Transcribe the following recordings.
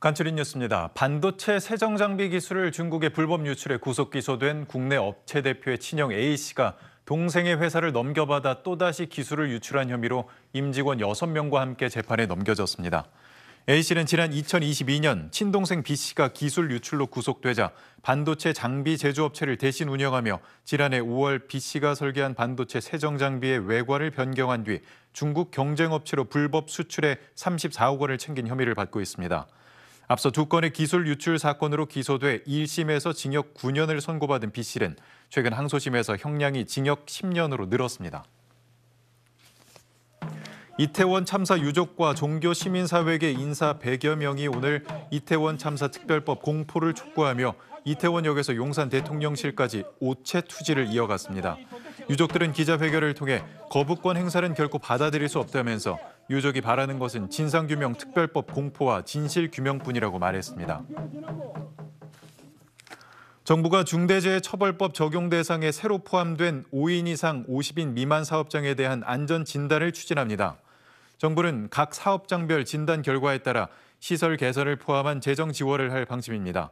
간추린 뉴스입니다. 반도체 세정 장비 기술을 중국에 불법 유출해 구속 기소된 국내 업체 대표의 친형 A 씨가 동생의 회사를 넘겨받아 또다시 기술을 유출한 혐의로 임직원 6명과 함께 재판에 넘겨졌습니다. A 씨는 지난 2022년 친동생 B 씨가 기술 유출로 구속되자 반도체 장비 제조업체를 대신 운영하며 지난해 5월 B 씨가 설계한 반도체 세정 장비의 외관을 변경한 뒤 중국 경쟁업체로 불법 수출해 34억 원을 챙긴 혐의를 받고 있습니다. 앞서 두 건의 기술 유출 사건으로 기소돼 1심에서 징역 9년을 선고받은 B 씨는 최근 항소심에서 형량이 징역 10년으로 늘었습니다. 이태원 참사 유족과 종교 시민사회계 인사 100여 명이 오늘 이태원 참사 특별법 공포를 촉구하며 이태원역에서 용산 대통령실까지 오체 투지를 이어갔습니다. 유족들은 기자회견을 통해 거부권 행사는 결코 받아들일 수 없다면서 유족이 바라는 것은 진상규명 특별법 공포와 진실규명뿐이라고 말했습니다. 정부가 중대재해처벌법 적용 대상에 새로 포함된 5인 이상 50인 미만 사업장에 대한 안전 진단을 추진합니다. 정부는 각 사업장별 진단 결과에 따라 시설 개선을 포함한 재정 지원을 할 방침입니다.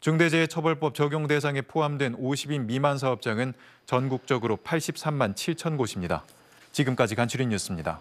중대재해처벌법 적용 대상에 포함된 50인 미만 사업장은 전국적으로 83만 7천 곳입니다. 지금까지 간추린 뉴스입니다.